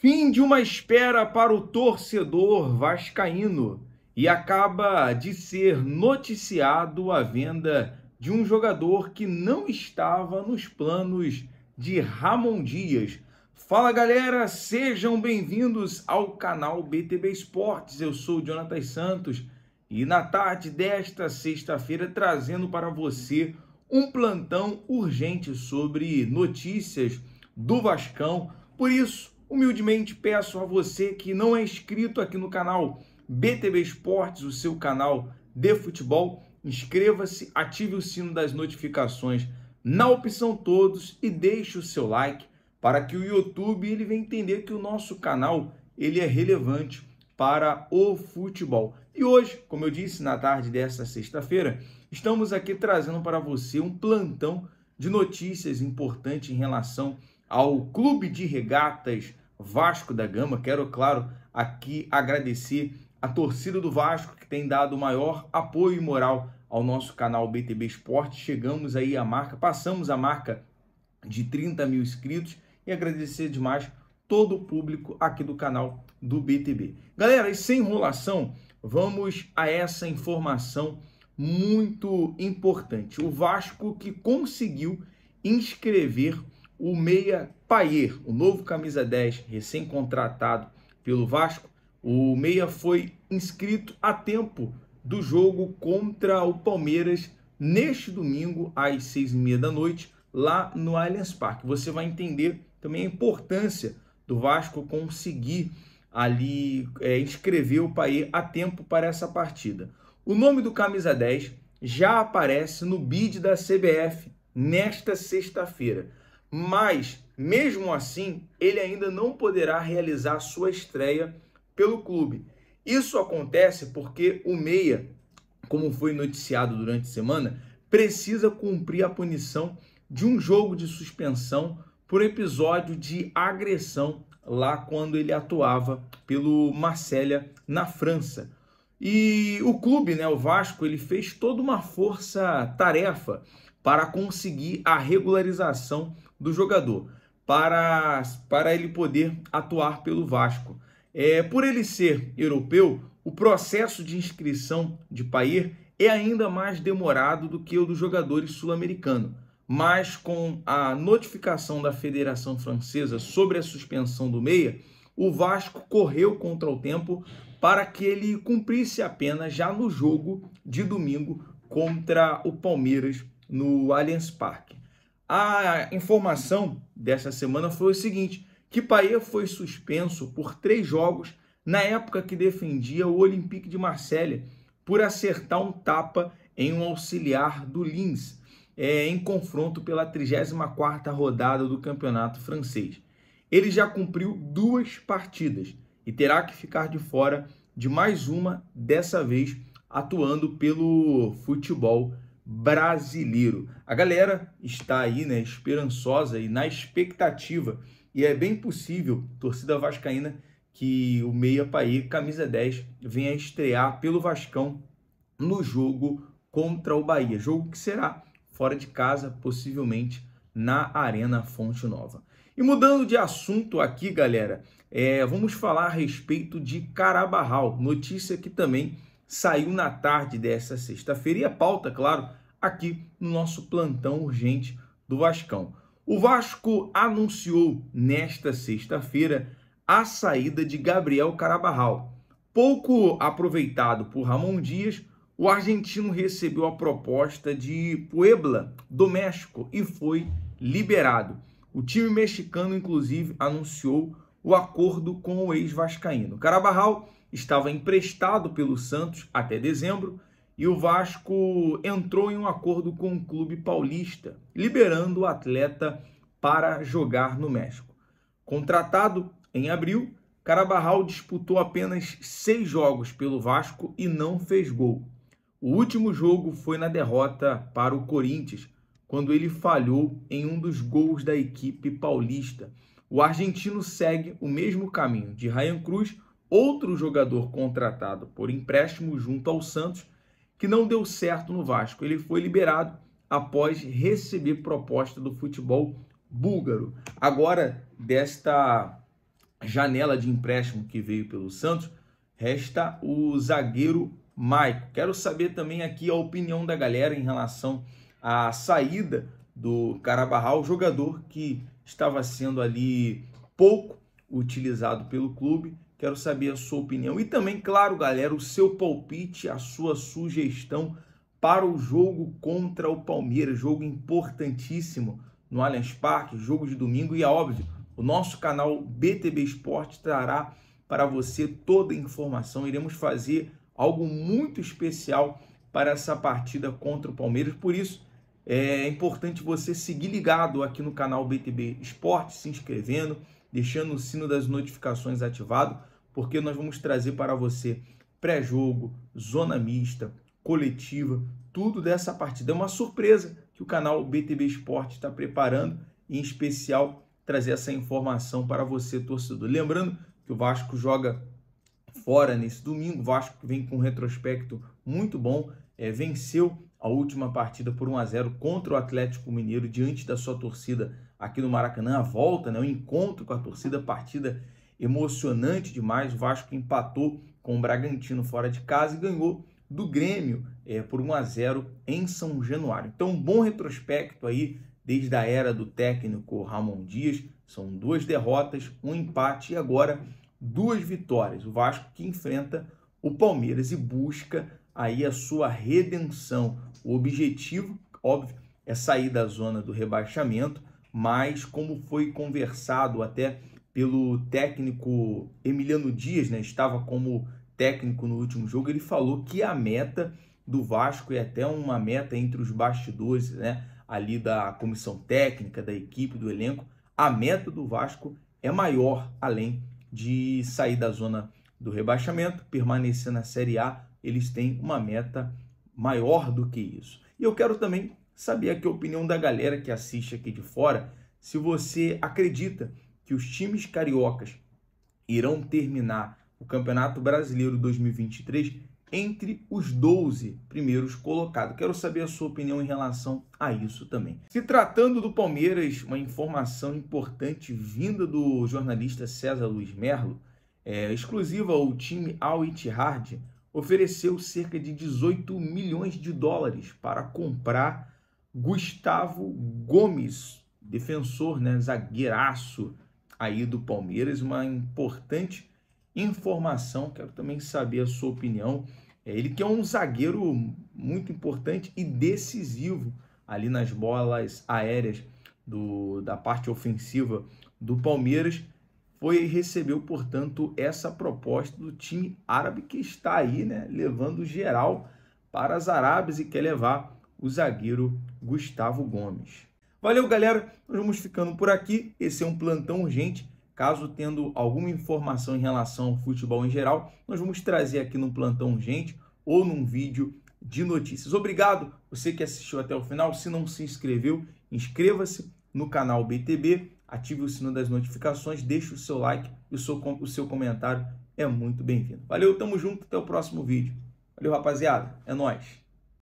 Fim de uma espera para o torcedor vascaíno e acaba de ser noticiado a venda de um jogador que não estava nos planos de Ramon Dias. Fala galera, sejam bem-vindos ao canal BTB Esportes. Eu sou o Jonathan Santos e na tarde desta sexta-feira trazendo para você um plantão urgente sobre notícias do Vascão. Por isso, Humildemente peço a você que não é inscrito aqui no canal BTB Esportes, o seu canal de futebol, inscreva-se, ative o sino das notificações na opção todos e deixe o seu like para que o YouTube ele venha entender que o nosso canal ele é relevante para o futebol. E hoje, como eu disse na tarde desta sexta-feira, estamos aqui trazendo para você um plantão de notícias importantes em relação ao Clube de Regatas Vasco da Gama. Quero, claro, aqui agradecer a torcida do Vasco que tem dado o maior apoio moral ao nosso canal BTB Esporte. Chegamos aí à marca, passamos a marca de 30 mil inscritos e agradecer demais todo o público aqui do canal do BTB. Galera, e sem enrolação, vamos a essa informação muito importante. O Vasco que conseguiu inscrever o meia Paier, o novo camisa 10 recém-contratado pelo Vasco, o meia foi inscrito a tempo do jogo contra o Palmeiras neste domingo às seis e meia da noite lá no Allianz Parque. Você vai entender também a importância do Vasco conseguir ali é, inscrever o Paier a tempo para essa partida. O nome do camisa 10 já aparece no bid da CBF nesta sexta-feira mas mesmo assim ele ainda não poderá realizar sua estreia pelo clube. Isso acontece porque o meia, como foi noticiado durante a semana, precisa cumprir a punição de um jogo de suspensão por episódio de agressão lá quando ele atuava pelo Marselha na França. E o clube, né, o Vasco, ele fez toda uma força tarefa para conseguir a regularização do jogador para, para ele poder atuar pelo Vasco. É, por ele ser europeu, o processo de inscrição de Pair é ainda mais demorado do que o dos jogadores sul-americanos. Mas com a notificação da Federação Francesa sobre a suspensão do Meia, o Vasco correu contra o tempo para que ele cumprisse a pena já no jogo de domingo contra o Palmeiras no Allianz Parque. A informação dessa semana foi o seguinte: que Paê foi suspenso por três jogos na época que defendia o Olympique de Marselha por acertar um tapa em um auxiliar do Lins é, em confronto pela 34 rodada do campeonato francês. Ele já cumpriu duas partidas e terá que ficar de fora de mais uma, dessa vez atuando pelo futebol brasileiro. A galera está aí, né, esperançosa e na expectativa, e é bem possível, torcida vascaína, que o Meia Paí, camisa 10, venha estrear pelo Vascão no jogo contra o Bahia. Jogo que será fora de casa, possivelmente na Arena Fonte Nova. E mudando de assunto aqui, galera, é, vamos falar a respeito de Carabarral, notícia que também saiu na tarde dessa sexta-feira. E a é pauta, claro, aqui no nosso plantão urgente do Vascão. O Vasco anunciou nesta sexta-feira a saída de Gabriel Carabarral. Pouco aproveitado por Ramon Dias, o argentino recebeu a proposta de Puebla, do México, e foi liberado. O time mexicano, inclusive, anunciou o acordo com o ex-vascaíno. Carabarral estava emprestado pelo Santos até dezembro e o Vasco entrou em um acordo com o clube paulista, liberando o atleta para jogar no México. Contratado em abril, Carabarral disputou apenas seis jogos pelo Vasco e não fez gol. O último jogo foi na derrota para o Corinthians, quando ele falhou em um dos gols da equipe paulista. O argentino segue o mesmo caminho de Ryan Cruz, outro jogador contratado por empréstimo junto ao Santos, que não deu certo no Vasco. Ele foi liberado após receber proposta do futebol búlgaro. Agora, desta janela de empréstimo que veio pelo Santos, resta o zagueiro Maico. Quero saber também aqui a opinião da galera em relação à saída do Carabarral, jogador que estava sendo ali pouco utilizado pelo clube Quero saber a sua opinião. E também, claro, galera, o seu palpite, a sua sugestão para o jogo contra o Palmeiras. Jogo importantíssimo no Allianz Parque, jogo de domingo. E é óbvio, o nosso canal BTB Esporte trará para você toda a informação. Iremos fazer algo muito especial para essa partida contra o Palmeiras. Por isso, é importante você seguir ligado aqui no canal BTB Esporte, se inscrevendo deixando o sino das notificações ativado, porque nós vamos trazer para você pré-jogo, zona mista, coletiva, tudo dessa partida. É uma surpresa que o canal BTB Esporte está preparando, em especial trazer essa informação para você, torcedor. Lembrando que o Vasco joga fora nesse domingo, o Vasco vem com um retrospecto muito bom, é, venceu a última partida por 1 a 0 contra o Atlético Mineiro diante da sua torcida aqui no Maracanã, a volta, né, o encontro com a torcida, partida emocionante demais. O Vasco empatou com o Bragantino fora de casa e ganhou do Grêmio é, por 1 a 0 em São Januário. Então, um bom retrospecto aí desde a era do técnico Ramon Dias. São duas derrotas, um empate e agora duas vitórias. O Vasco que enfrenta o Palmeiras e busca aí a sua redenção. O objetivo, óbvio, é sair da zona do rebaixamento mas como foi conversado até pelo técnico Emiliano Dias, né, estava como técnico no último jogo, ele falou que a meta do Vasco é até uma meta entre os bastidores, né, ali da comissão técnica, da equipe, do elenco, a meta do Vasco é maior, além de sair da zona do rebaixamento, permanecer na Série A, eles têm uma meta maior do que isso. E eu quero também saber aqui a opinião da galera que assiste aqui de fora, se você acredita que os times cariocas irão terminar o Campeonato Brasileiro 2023 entre os 12 primeiros colocados. Quero saber a sua opinião em relação a isso também. Se tratando do Palmeiras, uma informação importante vinda do jornalista César Luiz Merlo, é, exclusiva ao time Al Ittihad, ofereceu cerca de 18 milhões de dólares para comprar Gustavo Gomes, defensor, né, zagueiraço aí do Palmeiras, uma importante informação, quero também saber a sua opinião. É ele que é um zagueiro muito importante e decisivo ali nas bolas aéreas do, da parte ofensiva do Palmeiras foi recebeu, portanto, essa proposta do time árabe que está aí, né, levando geral para as Arábias e quer levar o zagueiro Gustavo Gomes. Valeu, galera. Nós vamos ficando por aqui. Esse é um plantão urgente. Caso tendo alguma informação em relação ao futebol em geral, nós vamos trazer aqui no plantão urgente ou num vídeo de notícias. Obrigado você que assistiu até o final. Se não se inscreveu, inscreva-se no canal BTB, ative o sino das notificações, deixe o seu like e o seu, o seu comentário é muito bem-vindo. Valeu, tamo junto, até o próximo vídeo. Valeu, rapaziada. É nós.